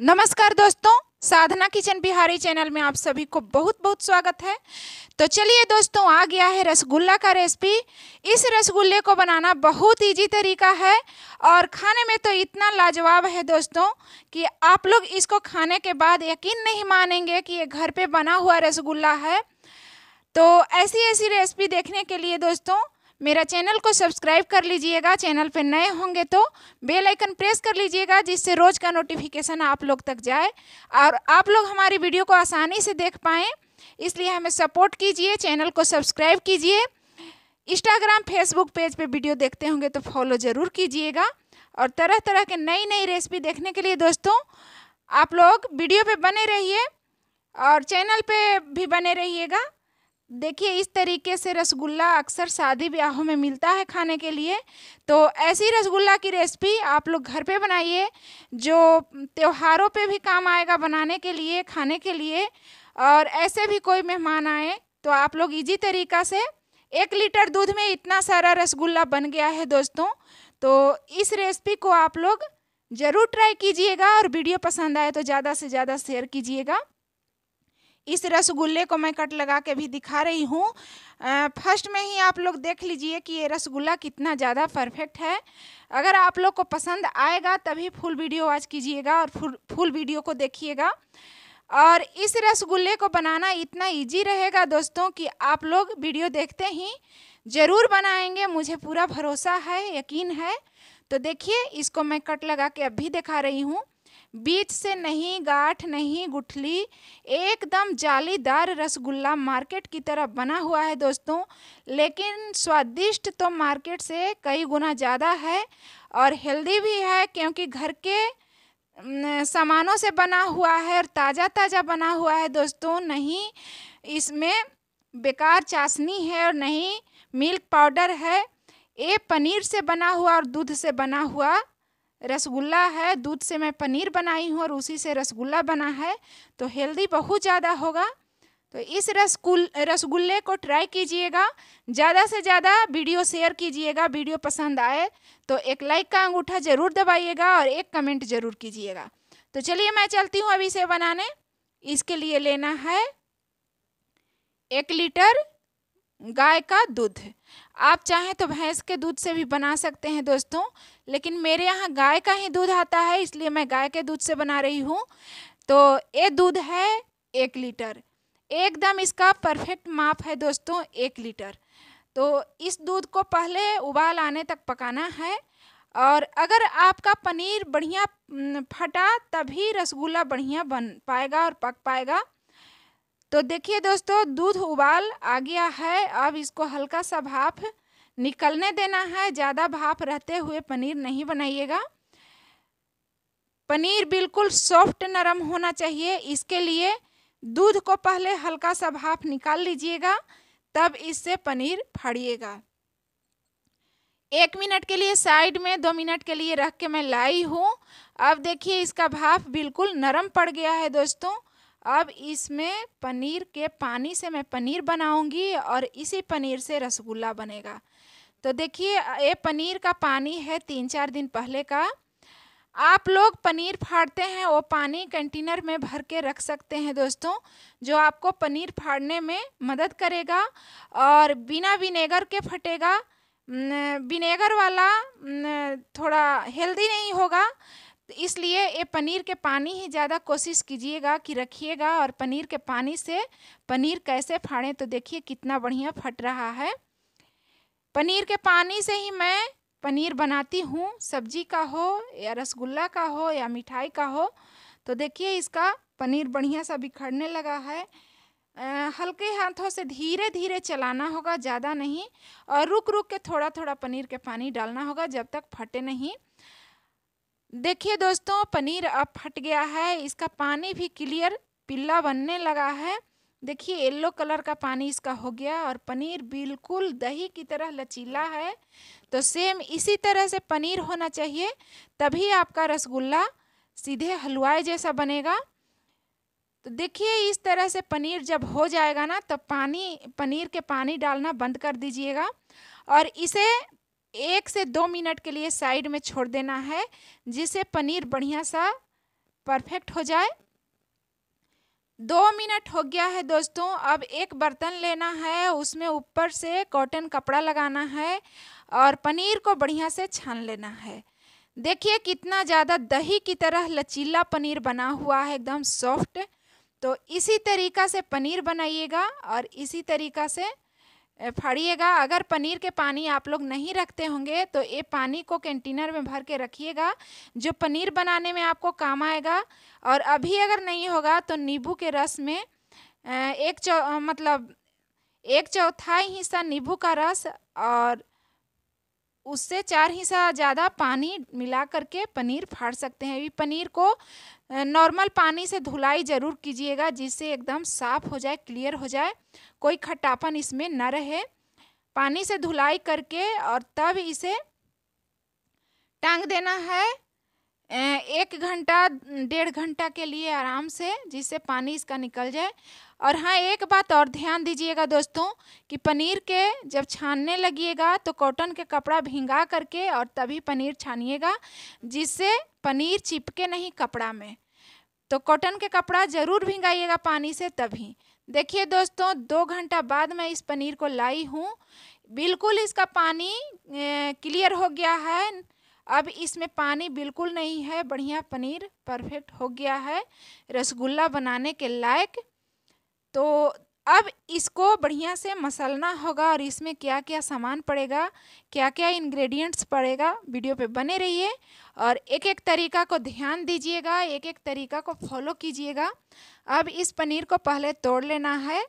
नमस्कार दोस्तों साधना kitchen Bihari channel में आप सभी को बहुत बहुत स्वागत है तो चलिए दोस्तों आ गया है रसगुल्ला का रेसिपी इस रसगुल्ले को बनाना बहुत इजी तरीका है और खाने में तो इतना लाजवाब है दोस्तों कि आप लोग इसको खाने के बाद यकीन नहीं मानेंगे कि ये घर पे बना हुआ रसगुल्ला है तो ऐसी ऐसी रेसिपी देखने के लिए दोस्तों मेरा चैनल को सब्सक्राइब कर लीजिएगा चैनल पर नए होंगे तो बेल आइकन प्रेस कर लीजिएगा जिससे रोज़ का नोटिफिकेशन आप लोग तक जाए और आप लोग हमारी वीडियो को आसानी से देख पाएँ इसलिए हमें सपोर्ट कीजिए चैनल को सब्सक्राइब कीजिए इंस्टाग्राम फेसबुक पेज पे वीडियो देखते होंगे तो फॉलो ज़रूर कीजिएगा और तरह तरह के नई नई रेसिपी देखने के लिए दोस्तों आप लोग वीडियो पे बने रहिए और चैनल पे भी बने रहिएगा देखिए इस तरीके से रसगुल्ला अक्सर शादी ब्याहों में मिलता है खाने के लिए तो ऐसी रसगुल्ला की रेसिपी आप लोग घर पे बनाइए जो त्योहारों पे भी काम आएगा बनाने के लिए खाने के लिए और ऐसे भी कोई मेहमान आए तो आप लोग इजी तरीका से एक लीटर दूध में इतना सारा रसगुल्ला बन गया है दोस्तों तो इस रेसिपी को आप लोग ज़रूर ट्राई कीजिएगा और वीडियो पसंद आए तो ज़्यादा से ज़्यादा शेयर कीजिएगा इस रसगुल्ले को मैं कट लगा के भी दिखा रही हूँ फर्स्ट में ही आप लोग देख लीजिए कि ये रसगुल्ला कितना ज़्यादा परफेक्ट है अगर आप लोग को पसंद आएगा तभी फुल वीडियो वॉच कीजिएगा और फुल फुल वीडियो को देखिएगा और इस रसगुल्ले को बनाना इतना इजी रहेगा दोस्तों कि आप लोग वीडियो देखते ही ज़रूर बनाएंगे मुझे पूरा भरोसा है यकीन है तो देखिए इसको मैं कट लगा के अब भी दिखा रही हूँ बीच से नहीं गाठ नहीं गुठली एकदम जालीदार रसगुल्ला मार्केट की तरह बना हुआ है दोस्तों लेकिन स्वादिष्ट तो मार्केट से कई गुना ज़्यादा है और हेल्दी भी है क्योंकि घर के सामानों से बना हुआ है और ताज़ा ताज़ा बना हुआ है दोस्तों नहीं इसमें बेकार चाशनी है और नहीं मिल्क पाउडर है ये पनीर से बना हुआ और दूध से बना हुआ रसगुल्ला है दूध से मैं पनीर बनाई हूँ और उसी से रसगुल्ला बना है तो हेल्दी बहुत ज़्यादा होगा तो इस रसगुल रसगुल्ले को ट्राई कीजिएगा ज़्यादा से ज़्यादा वीडियो शेयर कीजिएगा वीडियो पसंद आए तो एक लाइक का अंगूठा ज़रूर दबाइएगा और एक कमेंट ज़रूर कीजिएगा तो चलिए मैं चलती हूँ अभी से बनाने इसके लिए लेना है एक लीटर गाय का दूध आप चाहें तो भैंस के दूध से भी बना सकते हैं दोस्तों लेकिन मेरे यहाँ गाय का ही दूध आता है इसलिए मैं गाय के दूध से बना रही हूँ तो ये दूध है एक लीटर एकदम इसका परफेक्ट माप है दोस्तों एक लीटर तो इस दूध को पहले उबाल आने तक पकाना है और अगर आपका पनीर बढ़िया फटा तभी रसगुल्ला बढ़िया बन पाएगा और पक पाएगा तो देखिए दोस्तों दूध उबाल आ गया है अब इसको हल्का सा भाप निकलने देना है ज़्यादा भाप रहते हुए पनीर नहीं बनाइएगा पनीर बिल्कुल सॉफ्ट नरम होना चाहिए इसके लिए दूध को पहले हल्का सा भाप निकाल लीजिएगा तब इससे पनीर फाड़िएगा एक मिनट के लिए साइड में दो मिनट के लिए रख के मैं लाई हूँ अब देखिए इसका भाप बिल्कुल नरम पड़ गया है दोस्तों अब इसमें पनीर के पानी से मैं पनीर बनाऊंगी और इसी पनीर से रसगुल्ला बनेगा तो देखिए ये पनीर का पानी है तीन चार दिन पहले का आप लोग पनीर फाड़ते हैं वो पानी कंटेनर में भर के रख सकते हैं दोस्तों जो आपको पनीर फाड़ने में मदद करेगा और बिना विनेगर के फटेगा विनेगर वाला थोड़ा हेल्दी नहीं होगा तो इसलिए ये पनीर के पानी ही ज़्यादा कोशिश कीजिएगा कि रखिएगा और पनीर के पानी से पनीर कैसे फाड़ें तो देखिए कितना बढ़िया फट रहा है पनीर के पानी से ही मैं पनीर बनाती हूँ सब्जी का हो या रसगुल्ला का हो या मिठाई का हो तो देखिए इसका पनीर बढ़िया सा बिखरने लगा है आ, हल्के हाथों से धीरे धीरे चलाना होगा ज़्यादा नहीं और रुक रुक के थोड़ा थोड़ा पनीर के पानी डालना होगा जब तक फटे नहीं देखिए दोस्तों पनीर अब फट गया है इसका पानी भी क्लियर पीला बनने लगा है देखिए येल्लो कलर का पानी इसका हो गया और पनीर बिल्कुल दही की तरह लचीला है तो सेम इसी तरह से पनीर होना चाहिए तभी आपका रसगुल्ला सीधे हलवाई जैसा बनेगा तो देखिए इस तरह से पनीर जब हो जाएगा ना तो पानी पनीर के पानी डालना बंद कर दीजिएगा और इसे एक से दो मिनट के लिए साइड में छोड़ देना है जिससे पनीर बढ़िया सा परफेक्ट हो जाए दो मिनट हो गया है दोस्तों अब एक बर्तन लेना है उसमें ऊपर से कॉटन कपड़ा लगाना है और पनीर को बढ़िया से छान लेना है देखिए कितना ज़्यादा दही की तरह लचीला पनीर बना हुआ है एकदम सॉफ्ट तो इसी तरीका से पनीर बनाइएगा और इसी तरीका से फाड़िएगा अगर पनीर के पानी आप लोग नहीं रखते होंगे तो ये पानी को कंटेनर में भर के रखिएगा जो पनीर बनाने में आपको काम आएगा और अभी अगर नहीं होगा तो नींबू के रस में एक चौ मतलब एक चौथाई हिस्सा नींबू का रस और उससे चार हिस्सा ज़्यादा पानी मिला करके पनीर फाड़ सकते हैं ये पनीर को नॉर्मल पानी से धुलाई ज़रूर कीजिएगा जिससे एकदम साफ़ हो जाए क्लियर हो जाए कोई खट्टापन इसमें न रहे पानी से धुलाई करके और तब इसे टांग देना है एक घंटा डेढ़ घंटा के लिए आराम से जिससे पानी इसका निकल जाए और हाँ एक बात और ध्यान दीजिएगा दोस्तों कि पनीर के जब छानने लगिएगा तो कॉटन के कपड़ा भिंगा करके और तभी पनीर छानिएगा जिससे पनीर चिपके नहीं कपड़ा में तो कॉटन के कपड़ा ज़रूर भिंगाइएगा पानी से तभी देखिए दोस्तों दो घंटा बाद मैं इस पनीर को लाई हूँ बिल्कुल इसका पानी क्लियर हो गया है अब इसमें पानी बिल्कुल नहीं है बढ़िया पनीर परफेक्ट हो गया है रसगुल्ला बनाने के लायक तो अब इसको बढ़िया से मसलना होगा और इसमें क्या क्या सामान पड़ेगा क्या क्या इंग्रेडिएंट्स पड़ेगा वीडियो पे बने रहिए और एक एक तरीका को ध्यान दीजिएगा एक एक तरीका को फॉलो कीजिएगा अब इस पनीर को पहले तोड़ लेना है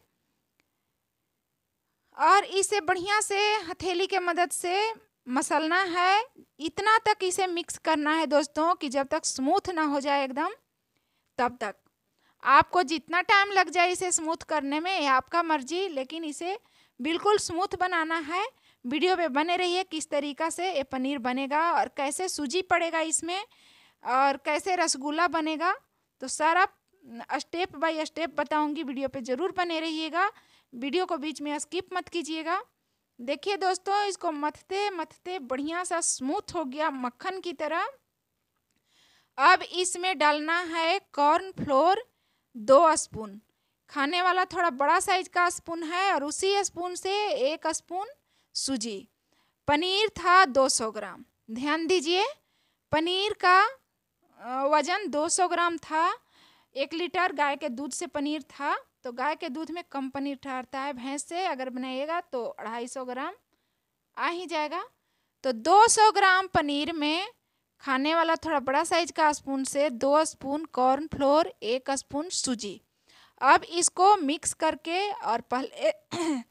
और इसे बढ़िया से हथेली के मदद से मसलना है इतना तक इसे मिक्स करना है दोस्तों कि जब तक स्मूथ ना हो जाए एकदम तब तक आपको जितना टाइम लग जाए इसे स्मूथ करने में आपका मर्जी लेकिन इसे बिल्कुल स्मूथ बनाना है वीडियो पे बने रहिए किस तरीका से ये पनीर बनेगा और कैसे सूजी पड़ेगा इसमें और कैसे रसगुल्ला बनेगा तो सारा स्टेप बाय स्टेप बताऊंगी वीडियो पे ज़रूर बने रहिएगा वीडियो को बीच में स्किप मत कीजिएगा देखिए दोस्तों इसको मथते मथते बढ़िया सा स्मूथ हो गया मक्खन की तरह अब इसमें डालना है कॉर्न फ्लोर दो स्पून खाने वाला थोड़ा बड़ा साइज का स्पून है और उसी स्पून से एक स्पून सूजी पनीर था 200 ग्राम ध्यान दीजिए पनीर का वज़न 200 ग्राम था एक लीटर गाय के दूध से पनीर था तो गाय के दूध में कम पनीर ठहरता है भैंस से अगर बनाइएगा तो 250 ग्राम आ ही जाएगा तो 200 ग्राम पनीर में खाने वाला थोड़ा बड़ा साइज का स्पून से दो स्पून कॉर्न फ्लोर एक स्पून सूजी अब इसको मिक्स करके और पहले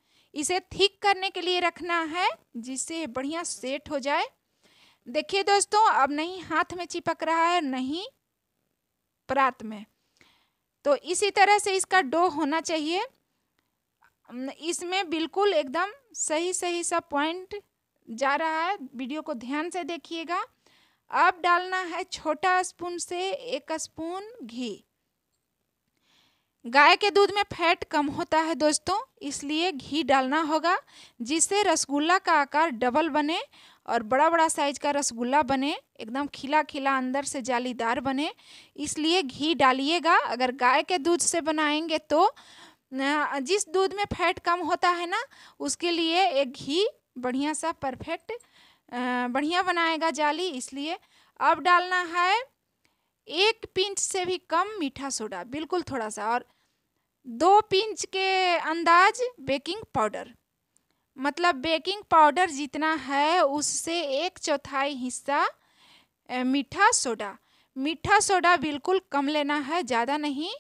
इसे थिक करने के लिए रखना है जिससे बढ़िया सेट हो जाए देखिए दोस्तों अब नहीं हाथ में चिपक रहा है नहीं परात में तो इसी तरह से इसका डो होना चाहिए इसमें बिल्कुल एकदम सही सही सा पॉइंट जा रहा है वीडियो को ध्यान से देखिएगा अब डालना है छोटा स्पून से एक स्पून घी गाय के दूध में फैट कम होता है दोस्तों इसलिए घी डालना होगा जिससे रसगुल्ला का आकार डबल बने और बड़ा बड़ा साइज का रसगुल्ला बने एकदम खिला खिला अंदर से जालीदार बने इसलिए घी डालिएगा अगर गाय के दूध से बनाएंगे तो जिस दूध में फैट कम होता है ना उसके लिए एक घी बढ़िया सा परफेक्ट बढ़िया बनाएगा जाली इसलिए अब डालना है एक पिंच से भी कम मीठा सोडा बिल्कुल थोड़ा सा और दो पिंच के अंदाज बेकिंग पाउडर मतलब बेकिंग पाउडर जितना है उससे एक चौथाई हिस्सा मीठा सोडा मीठा सोडा बिल्कुल कम लेना है ज़्यादा नहीं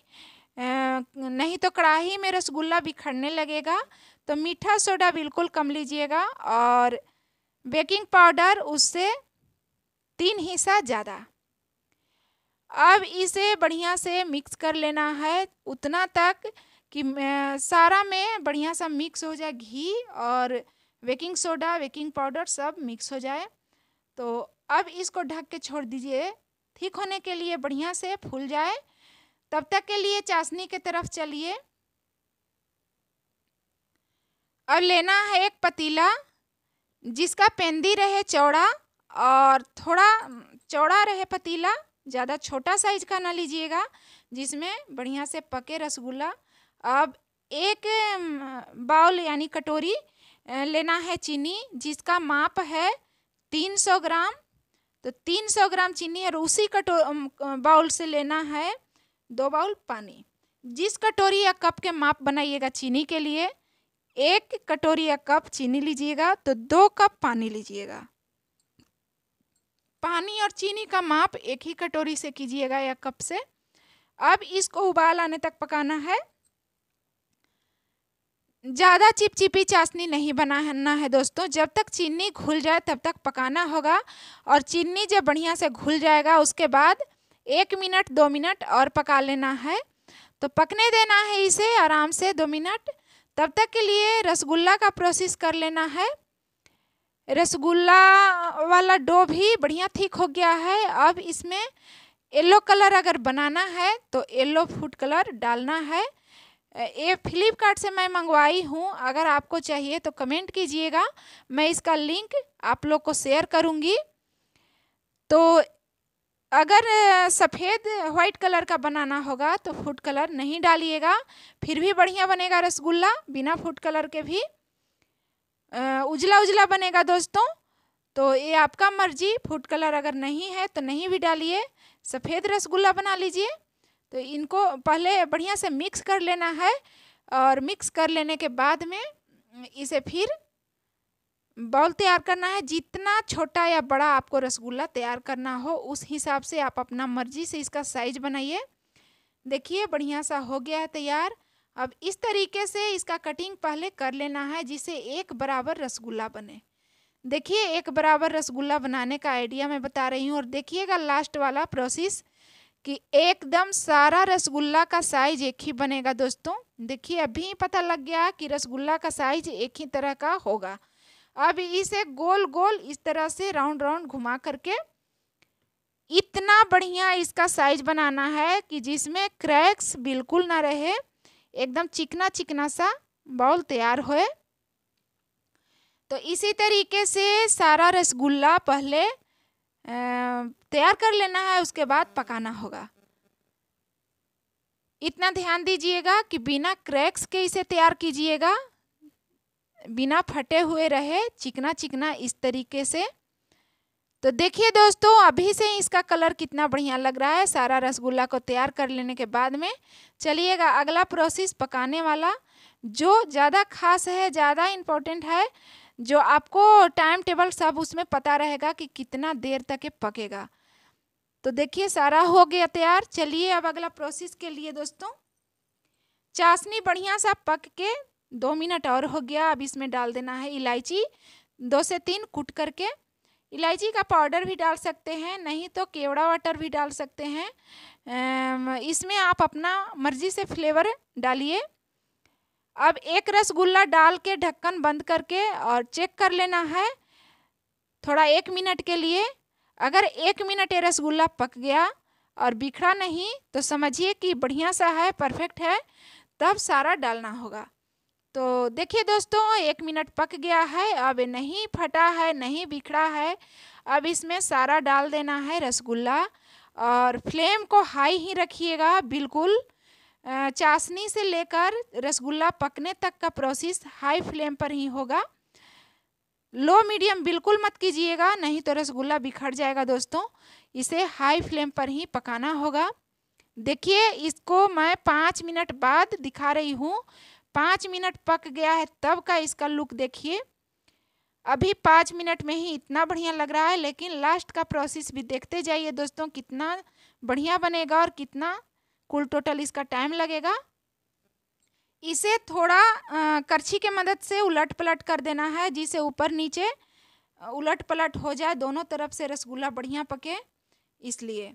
नहीं तो कड़ाही में रसगुल्ला बिखरने लगेगा तो मीठा सोडा बिल्कुल कम लीजिएगा और बेकिंग पाउडर उससे तीन हिस्सा ज़्यादा अब इसे बढ़िया से मिक्स कर लेना है उतना तक कि सारा में बढ़िया सा मिक्स हो जाए घी और बेकिंग सोडा बेकिंग पाउडर सब मिक्स हो जाए तो अब इसको ढक के छोड़ दीजिए ठीक होने के लिए बढ़िया से फूल जाए तब तक के लिए चाशनी के तरफ चलिए अब लेना है एक पतीला जिसका पेंदी रहे चौड़ा और थोड़ा चौड़ा रहे पतीला ज़्यादा छोटा साइज का ना लीजिएगा जिसमें बढ़िया से पके रसगुल्ला अब एक बाउल यानी कटोरी लेना है चीनी जिसका माप है तीन सौ ग्राम तो तीन सौ ग्राम चीनी और उसी कटो बाउल से लेना है दो बाउल पानी जिस कटोरी या कप के माप बनाइएगा चीनी के लिए एक कटोरी या कप चीनी लीजिएगा तो दो कप पानी लीजिएगा पानी और चीनी का माप एक ही कटोरी से कीजिएगा या कप से अब इसको उबाल आने तक पकाना है ज़्यादा चिपचिपी चाशनी नहीं बनाना है दोस्तों जब तक चीनी घुल जाए तब तक पकाना होगा और चीनी जब बढ़िया से घुल जाएगा उसके बाद एक मिनट दो मिनट और पका लेना है तो पकने देना है इसे आराम से दो मिनट तब तक के लिए रसगुल्ला का प्रोसेस कर लेना है रसगुल्ला वाला डो भी बढ़िया ठीक हो गया है अब इसमें येलो कलर अगर बनाना है तो येलो फूड कलर डालना है ये फ्लिपकार्ट से मैं मंगवाई हूँ अगर आपको चाहिए तो कमेंट कीजिएगा मैं इसका लिंक आप लोग को शेयर करूँगी तो अगर सफ़ेद वाइट कलर का बनाना होगा तो फूड कलर नहीं डालिएगा फिर भी बढ़िया बनेगा रसगुल्ला बिना फूड कलर के भी उजला उजला बनेगा दोस्तों तो ये आपका मर्जी फूड कलर अगर नहीं है तो नहीं भी डालिए सफ़ेद रसगुल्ला बना लीजिए तो इनको पहले बढ़िया से मिक्स कर लेना है और मिक्स कर लेने के बाद में इसे फिर बाउल तैयार करना है जितना छोटा या बड़ा आपको रसगुल्ला तैयार करना हो उस हिसाब से आप अपना मर्जी से इसका साइज बनाइए देखिए बढ़िया सा हो गया है तैयार अब इस तरीके से इसका कटिंग पहले कर लेना है जिसे एक बराबर रसगुल्ला बने देखिए एक बराबर रसगुल्ला बनाने का आइडिया मैं बता रही हूँ और देखिएगा लास्ट वाला प्रोसेस कि एकदम सारा रसगुल्ला का साइज एक ही बनेगा दोस्तों देखिए अभी पता लग गया कि रसगुल्ला का साइज एक ही तरह का होगा अब इसे गोल गोल इस तरह से राउंड राउंड घुमा करके इतना बढ़िया इसका साइज बनाना है कि जिसमें क्रैक्स बिल्कुल ना रहे एकदम चिकना चिकना सा बॉल तैयार होए तो इसी तरीके से सारा रसगुल्ला पहले तैयार कर लेना है उसके बाद पकाना होगा इतना ध्यान दीजिएगा कि बिना क्रैक्स के इसे तैयार कीजिएगा बिना फटे हुए रहे चिकना चिकना इस तरीके से तो देखिए दोस्तों अभी से इसका कलर कितना बढ़िया लग रहा है सारा रसगुल्ला को तैयार कर लेने के बाद में चलिएगा अगला प्रोसेस पकाने वाला जो ज़्यादा खास है ज़्यादा इम्पोर्टेंट है जो आपको टाइम टेबल सब उसमें पता रहेगा कि कितना देर तक ये पकेगा तो देखिए सारा हो गया तैयार चलिए अब अगला प्रोसेस के लिए दोस्तों चाशनी बढ़िया सा पक के दो मिनट और हो गया अब इसमें डाल देना है इलायची दो से तीन कुट करके इलायची का पाउडर भी डाल सकते हैं नहीं तो केवड़ा वाटर भी डाल सकते हैं इसमें आप अपना मर्जी से फ्लेवर डालिए अब एक रसगुल्ला डाल के ढक्कन बंद करके और चेक कर लेना है थोड़ा एक मिनट के लिए अगर एक मिनट ये रसगुल्ला पक गया और बिखरा नहीं तो समझिए कि बढ़िया सा है परफेक्ट है तब सारा डालना होगा तो देखिए दोस्तों एक मिनट पक गया है अब नहीं फटा है नहीं बिखरा है अब इसमें सारा डाल देना है रसगुल्ला और फ्लेम को हाई ही रखिएगा बिल्कुल चाशनी से लेकर रसगुल्ला पकने तक का प्रोसेस हाई फ्लेम पर ही होगा लो मीडियम बिल्कुल मत कीजिएगा नहीं तो रसगुल्ला बिखर जाएगा दोस्तों इसे हाई फ्लेम पर ही पकाना होगा देखिए इसको मैं पाँच मिनट बाद दिखा रही हूँ पाँच मिनट पक गया है तब का इसका लुक देखिए अभी पाँच मिनट में ही इतना बढ़िया लग रहा है लेकिन लास्ट का प्रोसेस भी देखते जाइए दोस्तों कितना बढ़िया बनेगा और कितना कुल टोटल इसका टाइम लगेगा इसे थोड़ा आ, करछी के मदद से उलट पलट कर देना है जिसे ऊपर नीचे उलट पलट हो जाए दोनों तरफ से रसगुल्ला बढ़िया पके इसलिए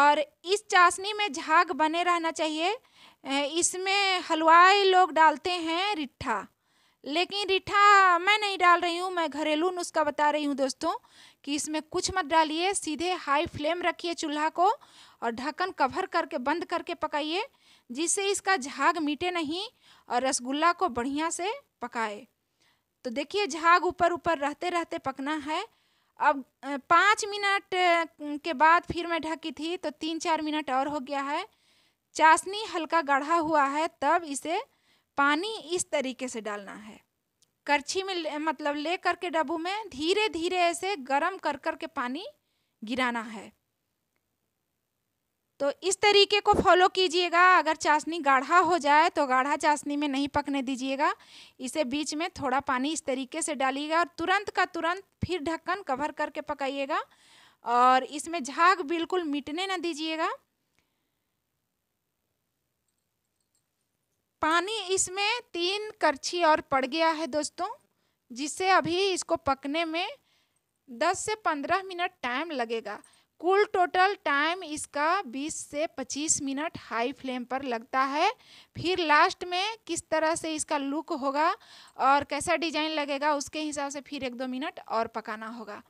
और इस चाशनी में झाग बने रहना चाहिए इसमें हलवाई लोग डालते हैं रिट्ठा लेकिन रिठा मैं नहीं डाल रही हूँ मैं घरेलू नुस्खा बता रही हूँ दोस्तों कि इसमें कुछ मत डालिए सीधे हाई फ्लेम रखिए चूल्हा को और ढक्कन कवर करके बंद करके पकाइए जिससे इसका झाग मीटे नहीं और रसगुल्ला को बढ़िया से पकाए तो देखिए झाग ऊपर ऊपर रहते रहते पकना है अब पाँच मिनट के बाद फिर मैं ढकी थी तो तीन चार मिनट और हो गया है चाशनी हल्का गढ़ा हुआ है तब इसे पानी इस तरीके से डालना है करछी में ले, मतलब ले करके डब्बू में धीरे धीरे ऐसे गरम कर कर के पानी गिराना है तो इस तरीके को फॉलो कीजिएगा अगर चाशनी गाढ़ा हो जाए तो गाढ़ा चाशनी में नहीं पकने दीजिएगा इसे बीच में थोड़ा पानी इस तरीके से डालिएगा और तुरंत का तुरंत फिर ढक्कन कवर करके पकाइएगा और इसमें झाग बिल्कुल मिटने ना दीजिएगा पानी इसमें तीन करछी और पड़ गया है दोस्तों जिससे अभी इसको पकने में 10 से 15 मिनट टाइम लगेगा कुल टोटल टाइम इसका 20 से 25 मिनट हाई फ्लेम पर लगता है फिर लास्ट में किस तरह से इसका लुक होगा और कैसा डिजाइन लगेगा उसके हिसाब से फिर एक दो मिनट और पकाना होगा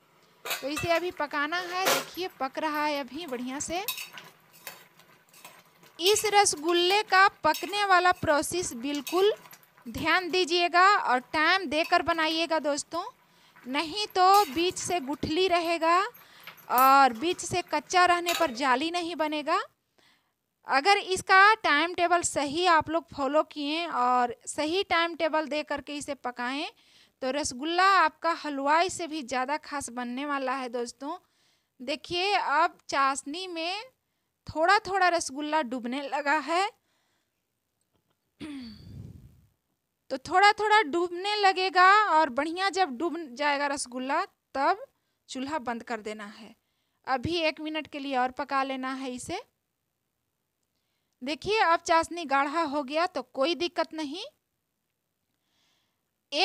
तो इसे अभी पकाना है देखिए पक रहा है अभी बढ़िया से इस रसगुल्ले का पकने वाला प्रोसेस बिल्कुल ध्यान दीजिएगा और टाइम देकर बनाइएगा दोस्तों नहीं तो बीच से गुठली रहेगा और बीच से कच्चा रहने पर जाली नहीं बनेगा अगर इसका टाइम टेबल सही आप लोग फॉलो किए और सही टाइम टेबल दे करके इसे पकाएं तो रसगुल्ला आपका हलवाई से भी ज़्यादा खास बनने वाला है दोस्तों देखिए अब चाशनी में थोड़ा थोड़ा रसगुल्ला डूबने लगा है तो थोड़ा थोड़ा डूबने लगेगा और बढ़िया जब डूब जाएगा रसगुल्ला तब चूल्हा बंद कर देना है अभी एक मिनट के लिए और पका लेना है इसे देखिए अब चाशनी गाढ़ा हो गया तो कोई दिक्कत नहीं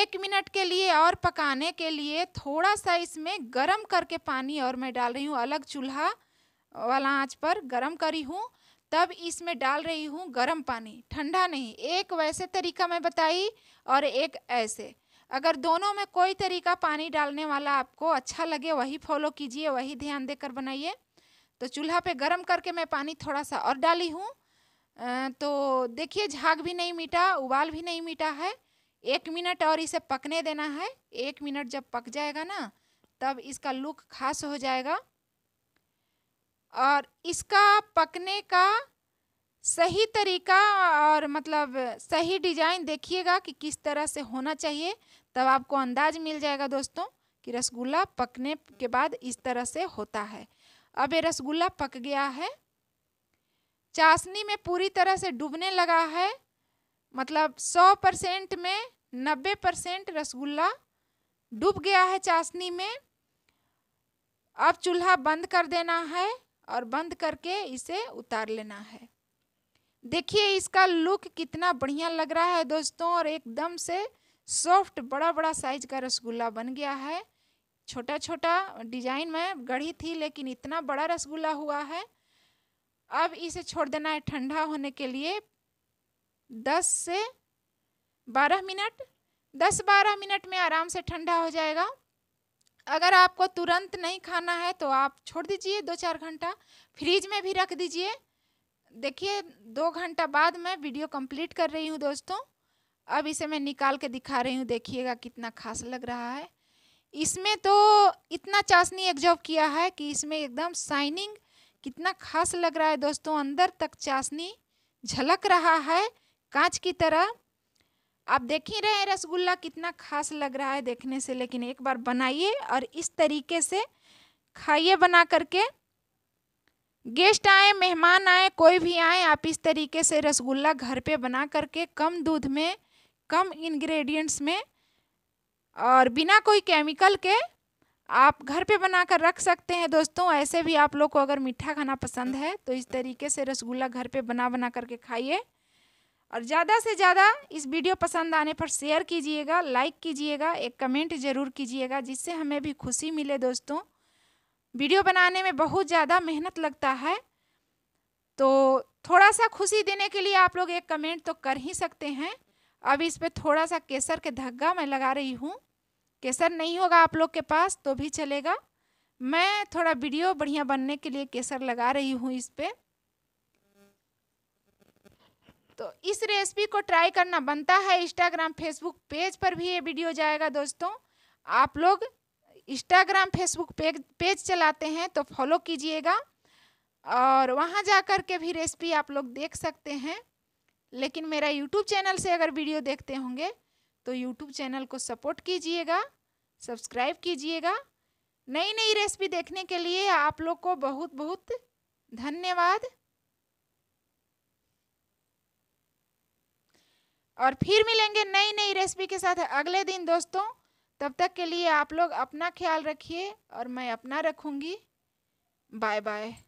एक मिनट के लिए और पकाने के लिए थोड़ा सा इसमें गरम करके पानी और मैं डाल रही हूँ अलग चूल्हा वाला आंच पर गरम करी हूँ तब इसमें डाल रही हूँ गरम पानी ठंडा नहीं एक वैसे तरीका मैं बताई और एक ऐसे अगर दोनों में कोई तरीका पानी डालने वाला आपको अच्छा लगे वही फॉलो कीजिए वही ध्यान देकर बनाइए तो चूल्हा पे गरम करके मैं पानी थोड़ा सा और डाली हूँ तो देखिए झाग भी नहीं मिटा उबाल भी नहीं मिटा है एक मिनट और इसे पकने देना है एक मिनट जब पक जाएगा ना तब इसका लुक खास हो जाएगा और इसका पकने का सही तरीका और मतलब सही डिजाइन देखिएगा कि किस तरह से होना चाहिए तब आपको अंदाज मिल जाएगा दोस्तों कि रसगुल्ला पकने के बाद इस तरह से होता है अब ये रसगुल्ला पक गया है चाशनी में पूरी तरह से डूबने लगा है मतलब सौ परसेंट में नब्बे परसेंट रसगुल्ला डूब गया है चाशनी में अब चूल्हा बंद कर देना है और बंद करके इसे उतार लेना है देखिए इसका लुक कितना बढ़िया लग रहा है दोस्तों और एकदम से सॉफ्ट बड़ा बड़ा साइज का रसगुल्ला बन गया है छोटा छोटा डिजाइन में गढ़ी थी लेकिन इतना बड़ा रसगुल्ला हुआ है अब इसे छोड़ देना है ठंडा होने के लिए दस से बारह मिनट दस बारह मिनट में आराम से ठंडा हो जाएगा अगर आपको तुरंत नहीं खाना है तो आप छोड़ दीजिए दो चार घंटा फ्रिज में भी रख दीजिए देखिए दो घंटा बाद मैं वीडियो कंप्लीट कर रही हूँ दोस्तों अब इसे मैं निकाल के दिखा रही हूँ देखिएगा कितना खास लग रहा है इसमें तो इतना चाशनी एग्जॉर्व किया है कि इसमें एकदम शाइनिंग कितना खास लग रहा है दोस्तों अंदर तक चाशनी झलक रहा है कांच की तरह आप देख ही रहे हैं रसगुल्ला कितना खास लग रहा है देखने से लेकिन एक बार बनाइए और इस तरीके से खाइए बना करके गेस्ट आए मेहमान आए कोई भी आए आप इस तरीके से रसगुल्ला घर पे बना करके कम दूध में कम इंग्रेडिएंट्स में और बिना कोई केमिकल के आप घर पे बना कर रख सकते हैं दोस्तों ऐसे भी आप लोग को अगर मीठा खाना पसंद है तो इस तरीके से रसगुल्ला घर पे बना बना करके खाइए और ज़्यादा से ज़्यादा इस वीडियो पसंद आने पर शेयर कीजिएगा लाइक कीजिएगा एक कमेंट ज़रूर कीजिएगा जिससे हमें भी खुशी मिले दोस्तों वीडियो बनाने में बहुत ज़्यादा मेहनत लगता है तो थोड़ा सा खुशी देने के लिए आप लोग एक कमेंट तो कर ही सकते हैं अब इस पर थोड़ा सा केसर के धग्गा मैं लगा रही हूँ केसर नहीं होगा आप लोग के पास तो भी चलेगा मैं थोड़ा वीडियो बढ़िया बनने के लिए केसर लगा रही हूँ इस पर तो इस रेसिपी को ट्राई करना बनता है इंस्टाग्राम फेसबुक पेज पर भी ये वीडियो जाएगा दोस्तों आप लोग इंस्टाग्राम फेसबुक पेज पेज चलाते हैं तो फॉलो कीजिएगा और वहाँ जा कर के भी रेसिपी आप लोग देख सकते हैं लेकिन मेरा यूट्यूब चैनल से अगर वीडियो देखते होंगे तो यूट्यूब चैनल को सपोर्ट कीजिएगा सब्सक्राइब कीजिएगा नई नई रेसिपी देखने के लिए आप लोग को बहुत बहुत धन्यवाद और फिर मिलेंगे नई नई रेसिपी के साथ अगले दिन दोस्तों तब तक के लिए आप लोग अपना ख्याल रखिए और मैं अपना रखूँगी बाय बाय